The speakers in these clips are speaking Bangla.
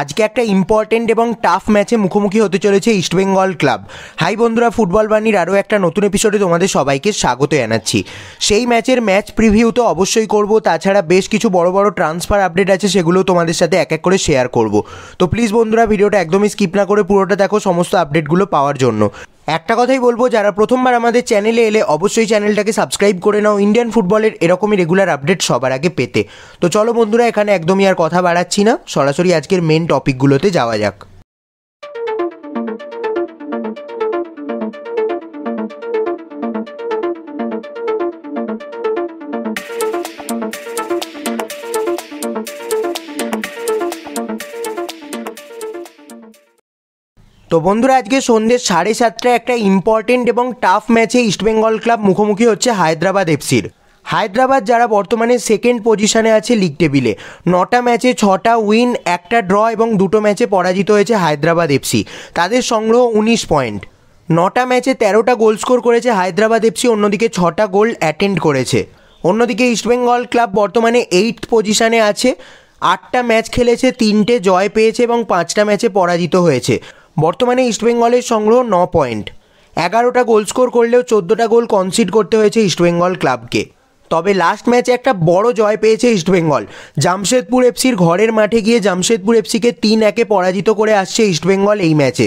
আজকে একটা ইম্পর্টেন্ট এবং টাফ ম্যাচে মুখোমুখি হতে চলেছে ইস্টবেঙ্গল ক্লাব হাই বন্ধুরা ফুটবল বাণীর আরও একটা নতুন এপিসোডে তোমাদের সবাইকে স্বাগত জানাচ্ছি সেই ম্যাচের ম্যাচ প্রিভিউ তো অবশ্যই করব তাছাড়া বেশ কিছু বড় বড় ট্রান্সফার আপডেট আছে সেগুলো তোমাদের সাথে এক এক করে শেয়ার করব তো প্লিজ বন্ধুরা ভিডিওটা একদমই স্কিপ না করে পুরোটা দেখো সমস্ত আপডেটগুলো পাওয়ার জন্য একটা কথাই বলবো যারা প্রথমবার আমাদের চ্যানেলে এলে অবশ্যই চ্যানেলটাকে সাবস্ক্রাইব করে নাও ইন্ডিয়ান ফুটবলের এরকমই রেগুলার আপডেট সবার আগে পেতে তো চলো বন্ধুরা এখানে একদমই আর কথা বাড়াচ্ছি না সরাসরি আজকের মেন টপিকগুলোতে যাওয়া যাক তো বন্ধুরা আজকে সন্ধ্যে সাড়ে সাতটায় একটা ইম্পর্টেন্ট এবং টাফ ম্যাচে ইস্টবেঙ্গল ক্লাব মুখোমুখি হচ্ছে হায়দ্রাবাদ এফসির হায়দ্রাবাদ যারা বর্তমানে সেকেন্ড পজিশনে আছে লিগ টেবিলে নটা ম্যাচে ছটা উইন একটা ড্র এবং দুটো ম্যাচে পরাজিত হয়েছে হায়দ্রাবাদ এফসি তাদের সংগ্রহ উনিশ পয়েন্ট নটা ম্যাচে তেরোটা গোল স্কোর করেছে হায়দ্রাবাদ এফসি অন্যদিকে ছটা গোল অ্যাটেন্ড করেছে অন্যদিকে ইস্টবেঙ্গল ক্লাব বর্তমানে এইট পজিশানে আছে আটটা ম্যাচ খেলেছে তিনটে জয় পেয়েছে এবং পাঁচটা ম্যাচে পরাজিত হয়েছে বর্তমানে ইস্টবেঙ্গলের সংগ্রহ ন পয়েন্ট এগারোটা গোল স্কোর করলেও চোদ্দোটা গোল কনসিড করতে হয়েছে ইস্টবেঙ্গল ক্লাবকে তবে লাস্ট ম্যাচে একটা বড় জয় পেয়েছে ইস্টবেঙ্গল জামশেদপুর এফসির ঘরের মাঠে গিয়ে জামশেদপুর এফসিকে তিন একে পরাজিত করে আসছে ইস্টবেঙ্গল এই ম্যাচে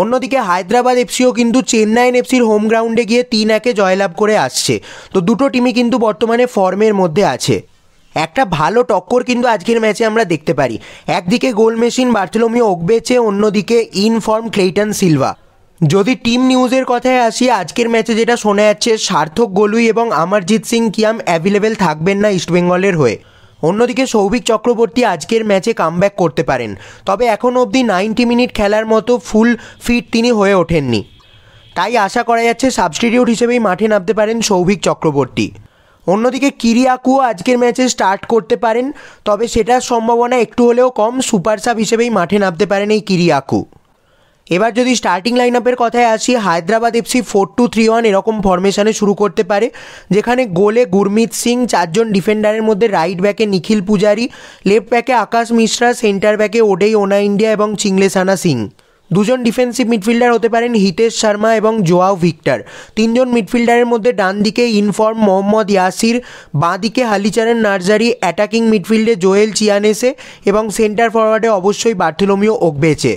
অন্যদিকে হায়দ্রাবাদ এফসিও কিন্তু চেন্নাইন এফসির হোম গ্রাউন্ডে গিয়ে তিন একে জয়লাভ করে আসছে তো দুটো টিমই কিন্তু বর্তমানে ফর্মের মধ্যে আছে একটা ভালো টক্কর কিন্তু আজকের ম্যাচে আমরা দেখতে পারি একদিকে গোল মেশিন বার্থলোমিও ওকবেচে অন্যদিকে ইনফর্ম ক্লেইটন সিলভা যদি টিম নিউজের কথায় আসি আজকের ম্যাচে যেটা শোনা যাচ্ছে সার্থক গোলুই এবং অমরজিৎ সিং কিয়াম অ্যাভেলেবেল থাকবেন না ইস্টবেঙ্গলের হয়ে অন্যদিকে সৌভিক চক্রবর্তী আজকের ম্যাচে কামব্যাক করতে পারেন তবে এখন অবধি নাইনটি মিনিট খেলার মতো ফুল ফিট তিনি হয়ে ওঠেননি তাই আশা করা যাচ্ছে সাবস্টিটিউট হিসেবেই মাঠে নামতে পারেন সৌভিক চক্রবর্তী অন্যদিকে কিরিয়াকুও আজকের ম্যাচে স্টার্ট করতে পারেন তবে সেটার সম্ভাবনা একটু হলেও কম সুপার সাব হিসেবেই মাঠে নামতে পারেন এই কিরিয়াকু এবার যদি স্টার্টিং লাইন আপের কথায় আসি Hyderabad FC four two three one এরকম ফর্মেশানে শুরু করতে পারে যেখানে গোলে গুরমিত সিং চারজন ডিফেন্ডারের মধ্যে রাইট ব্যাকে নিখিল পূজারি লেফট ব্যাকে আকাশ মিশ্রা সেন্টার ব্যাকে ওডেই ওনা ইন্ডিয়া এবং চিংলেসানা সিং দুজন ডিফেন্সিভ মিডফিল্ডার হতে পারেন হিতেশ শর্মা এবং জোয়াও ভিক্টর তিনজন মিডফিল্ডারের মধ্যে ডান দিকে ইনফর্ম মোহাম্মদ ইয়াসির বাঁ দিকে হালিচারেন নার্জারি অ্যাটাকিং মিডফিল্ডে জোয়েল চিয়ানেসে এবং সেন্টার ফরওয়ার্ডে অবশ্যই বার্থেলোমিও ওকবেচে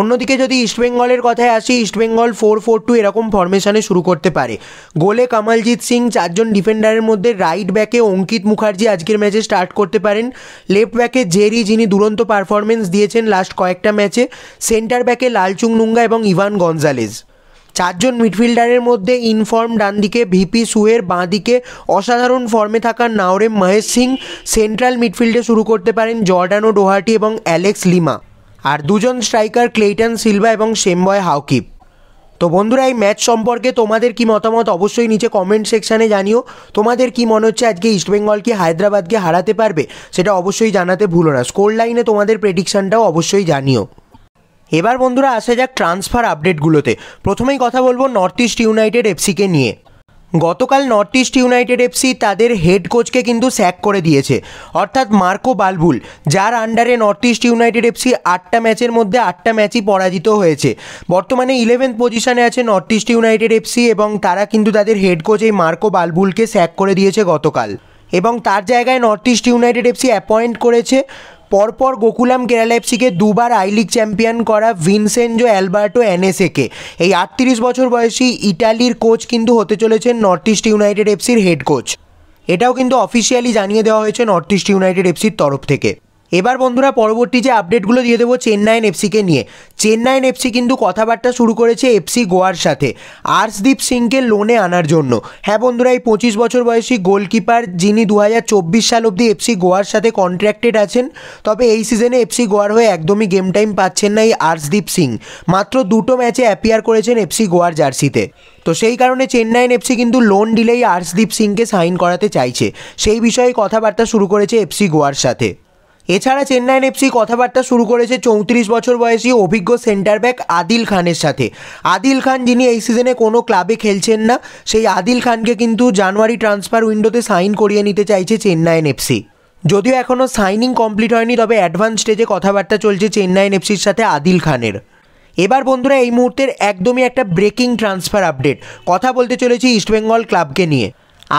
অন্যদিকে যদি ইস্টবেঙ্গলের কথায় আসি ইস্টবেঙ্গল ফোর ফোর টু এরকম ফরমেশনে শুরু করতে পারে গোলে কামালজিৎ সিং চারজন ডিফেন্ডারের মধ্যে রাইট ব্যাকে অঙ্কিত মুখার্জি আজকের ম্যাচে স্টার্ট করতে পারেন লেফট ব্যাকে জেরি যিনি দুরন্ত পারফরমেন্স দিয়েছেন লাস্ট কয়েকটা ম্যাচে সেন্টার ব্যাকে লালচুং নুঙ্গা এবং ইভান গঞ্জালেজ চারজন মিডফিল্ডারের মধ্যে ইনফর্ম ডান দিকে ভিপি সুয়ের বাঁ দিকে অসাধারণ ফর্মে থাকা নাওরেম মহেশ সিং সেন্ট্রাল মিডফিল্ডে শুরু করতে পারেন জর্ডানো ডোহাটি এবং অ্যালেক্স লিমা আর দুজন স্ট্রাইকার ক্লেইটন সিলভা এবং সেমবয় হাউকিপ তো বন্ধুরা এই ম্যাচ সম্পর্কে তোমাদের কি মতামত অবশ্যই নিচে কমেন্ট সেকশানে জানিও তোমাদের কি মনে হচ্ছে আজকে ইস্টবেঙ্গলকে হায়দ্রাবাদকে হারাতে পারবে সেটা অবশ্যই জানাতে ভুলো না স্কোর লাইনে তোমাদের প্রেডিকশানটাও অবশ্যই জানিও এবার বন্ধুরা আসা যাক ট্রান্সফার আপডেটগুলোতে প্রথমেই কথা বলবো নর্থ ইস্ট ইউনাইটেড এফসিকে নিয়ে গতকাল নর্থ ইস্ট ইউনাইটেড এফসি তাদের হেড কোচকে কিন্তু স্যাক করে দিয়েছে অর্থাৎ মার্কো বালবুল যার আন্ডারে নর্থ ইস্ট ইউনাইটেড এফসি আটটা ম্যাচের মধ্যে আটটা ম্যাচই পরাজিত হয়েছে বর্তমানে ইলেভেন্থ পজিশনে আছে নর্থ ইস্ট ইউনাইটেড এফসি এবং তারা কিন্তু তাদের হেড কোচ এই মার্কো বালবুলকে স্যাক করে দিয়েছে গতকাল এবং তার জায়গায় North East United FC appoint করেছে পরপর গোকুলাম কেরালা এফসিকে দুবার আই লিগ চ্যাম্পিয়ন করা ভিনসেনজো অ্যালবার্টো এনএসএকে এই আটত্রিশ বছর বয়সী ইটালির কোচ কিন্তু হতে চলেছেন নর্থ ইস্ট ইউনাইটেড এফসির হেড কোচ এটাও কিন্তু অফিসিয়ালি জানিয়ে দেওয়া হয়েছে নর্থ ইস্ট ইউনাইটেড এফসির তরফ থেকে এবার বন্ধুরা পরবর্তী যে আপডেটগুলো দিয়ে দেবো চেন্নাইন এফসিকে নিয়ে চেন্নাইন এফসি কিন্তু কথাবার্তা শুরু করেছে এফসি গোয়ার সাথে আর্শদীপ সিংকে লোনে আনার জন্য হ্যাঁ বন্ধুরা এই পঁচিশ বছর বয়সী গোলকিপার যিনি দু সাল অবধি এফসি গোয়ার সাথে কন্ট্রাক্টেড আছেন তবে এই সিজনে এফসি গোয়ার হয়ে একদমই গেম টাইম পাচ্ছেন না এই আর্শদীপ সিং মাত্র দুটো ম্যাচে অ্যাপিয়ার করেছেন এফসি গোয়ার জার্সিতে তো সেই কারণে চেন্নাইন এফসি কিন্তু লোন ডিলেই আর্শদীপ সিংকে সাইন করাতে চাইছে সেই বিষয়ে কথাবার্তা শুরু করেছে এফসি গোয়ার সাথে এছাড়া চেন্নাই এফসি কথাবার্তা শুরু করেছে চৌত্রিশ বছর বয়সী অভিজ্ঞ সেন্টার ব্যাক আদিল খানের সাথে আদিল খান যিনি এই সিজনে কোনো ক্লাবে খেলছেন না সেই আদিল খানকে কিন্তু জানুয়ারি ট্রান্সফার উইন্ডোতে সাইন করিয়ে নিতে চাইছে চেন্নাই এফসি যদিও এখনও সাইনিং কমপ্লিট হয়নি তবে অ্যাডভান্স স্টেজে কথাবার্তা চলছে চেন্নাই এফসির সাথে আদিল খানের এবার বন্ধুরা এই মুহূর্তের একদমই একটা ব্রেকিং ট্রান্সফার আপডেট কথা বলতে চলেছি ইস্টবেঙ্গল ক্লাবকে নিয়ে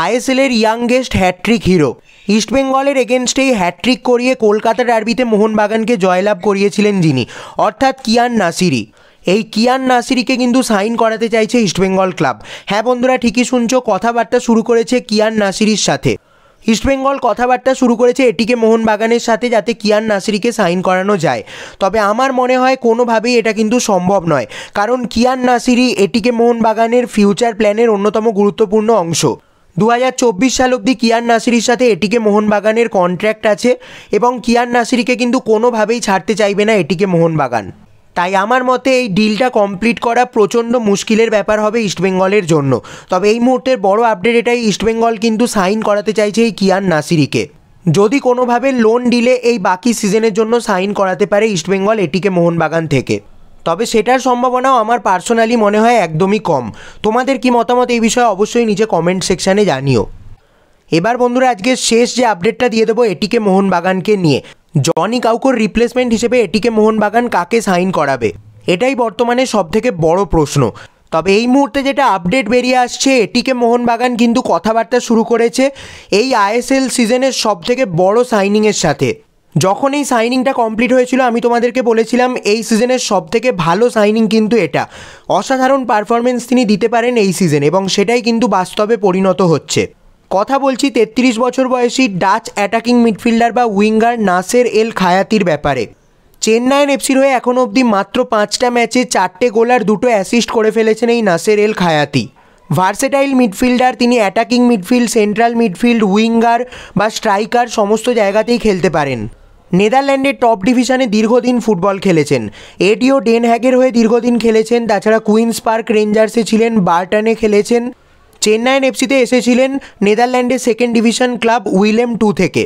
আইএসএলের ইয়াংগেস্ট হ্যাট্রিক হিরো ইস্টবেঙ্গলের এগেনস্টেই হ্যাট্রিক করিয়ে কলকাতা ডার্বিতে মোহনবাগানকে জয়লাভ করিয়েছিলেন যিনি অর্থাৎ কিয়ান নাসিরি এই কিয়ান নাসিরিকে কিন্তু সাইন করাতে চাইছে ইস্টবেঙ্গল ক্লাব হ্যাঁ বন্ধুরা ঠিকই শুনছো কথাবার্তা শুরু করেছে কিয়ান নাসিরির সাথে ইস্টবেঙ্গল কথাবার্তা শুরু করেছে এটিকে মোহনবাগানের সাথে যাতে কিয়ান নাসিরিকে সাইন করানো যায় তবে আমার মনে হয় কোনোভাবেই এটা কিন্তু সম্ভব নয় কারণ কিয়ান নাসিরি এটিকে মোহনবাগানের ফিউচার প্ল্যানের অন্যতম গুরুত্বপূর্ণ অংশ দু সাল অবধি কিয়ান নাসিরির সাথে এটিকে মোহনবাগানের কন্ট্র্যাক্ট আছে এবং কিয়ান নাসিরিকে কিন্তু কোনোভাবেই ছাড়তে চাইবে না এটিকে মোহনবাগান তাই আমার মতে এই ডিলটা কমপ্লিট করা প্রচণ্ড মুশকিলের ব্যাপার হবে ইস্টবেঙ্গলের জন্য তবে এই মুহূর্তের বড় আপডেট এটাই ইস্টবেঙ্গল কিন্তু সাইন করাতে চাইছে এই কিয়ান নাসিরিকে যদি কোনোভাবে লোন ডিলে এই বাকি সিজনের জন্য সাইন করাতে পারে ইস্টবেঙ্গল এটিকে মোহনবাগান থেকে তবে সেটার সম্ভাবনাও আমার পার্সোনালি মনে হয় একদমই কম তোমাদের কি মতামত এই বিষয়ে অবশ্যই নিজে কমেন্ট সেকশানে জানিও এবার বন্ধুরা আজকে শেষ যে আপডেটটা দিয়ে দেবো এটিকে মোহনবাগানকে নিয়ে জনি কাউকোর রিপ্লেসমেন্ট হিসেবে এটিকে মোহনবাগান কাকে সাইন করাবে এটাই বর্তমানে সবথেকে বড় প্রশ্ন তবে এই মুহূর্তে যেটা আপডেট বেরিয়ে আসছে এটিকে মোহনবাগান কিন্তু কথাবার্তা শুরু করেছে এই আইএসএল সিজনের সবথেকে বড় সাইনিংয়ের সাথে যখন এই সাইনিংটা কমপ্লিট হয়েছিল আমি তোমাদেরকে বলেছিলাম এই সিজনের সবথেকে ভালো সাইনিং কিন্তু এটা অসাধারণ পারফরমেন্স তিনি দিতে পারেন এই সিজন এবং সেটাই কিন্তু বাস্তবে পরিণত হচ্ছে কথা বলছি তেত্রিশ বছর বয়সী ডাচ অ্যাটাকিং মিডফিল্ডার বা উইঙ্গার নাসের এল খায়াতির ব্যাপারে চেন্নাইয়ের এফসির হয়ে এখনও অবধি মাত্র পাঁচটা ম্যাচে চারটে গোল আর দুটো অ্যাসিস্ট করে ফেলেছেন এই Nasser El Khayati versatile midfielder তিনি attacking midfield central midfield winger বা স্ট্রাইকার সমস্ত জায়গাতেই খেলতে পারেন নেদারল্যান্ডের টপ ডিভিশনে দীর্ঘদিন ফুটবল খেলেছেন এটিও ডেন হ্যাগের হয়ে দীর্ঘদিন খেলেছেন তাছাড়া কুইন্স পার্ক রেঞ্জার্সে ছিলেন বার্টনে খেলেছেন চেন্নাইন এফসিতে এসেছিলেন নেদারল্যান্ডের second division club Willem two থেকে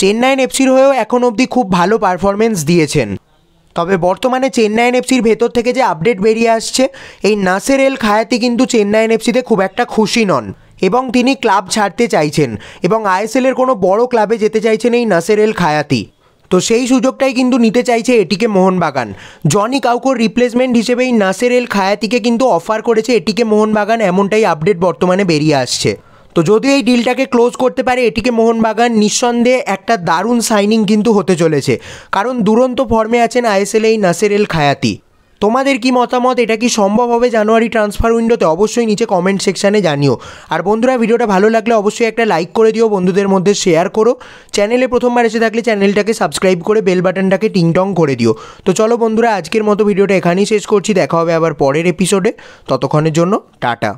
চেন্নাইন এফসির হয়েও এখন অবধি খুব ভালো পারফরমেন্স দিয়েছেন তবে বর্তমানে চেন্নাইন এফসির ভেতর থেকে যে আপডেট বেরিয়ে আসছে এই নাসের এল খায়াতি কিন্তু চেন্নাইন এফসিতে খুব একটা খুশি নন এবং তিনি ক্লাব ছাড়তে চাইছেন এবং আইএসএলের কোনো বড় ক্লাবে যেতে চাইছেন এই নাসের এল খায়াতি তো সেই সুযোগটাই কিন্তু নিতে চাইছে এটিকে মোহনবাগান জনি কাউকোর রিপ্লেসমেন্ট হিসেবেই নাসের এল খায়াতিকে কিন্তু অফার করেছে এটিকে মোহনবাগান এমনটাই আপডেট বর্তমানে বেরিয়ে আসছে তো যদি এই ডিলটাকে ক্লোজ করতে পারে এটিকে মোহনবাগান নিঃসন্দেহে একটা দারুণ সাইনিং কিন্তু হতে চলেছে কারণ দুরন্ত ফর্মে আছেন আইএসএল এই নাসের এল খায়াতি তোমাদের কি মতামত এটা কি সম্ভব হবে জানুয়ারি ট্রান্সফার উইন্ডোতে অবশ্যই নিচে কমেন্ট সেকশানে জানিও আর বন্ধুরা ভিডিওটা ভালো লাগলে অবশ্যই একটা লাইক করে দিও বন্ধুদের মধ্যে শেয়ার করো চ্যানেলে প্রথমবার এসে থাকলে চ্যানেলটাকে সাবস্ক্রাইব করে বেল বাটনটাকে টিংটং করে দিও তো চলো বন্ধুরা আজকের মতো ভিডিওটা এখানেই শেষ করছি দেখা হবে আবার পরের এপিসোডে ততক্ষণের জন্য টাটা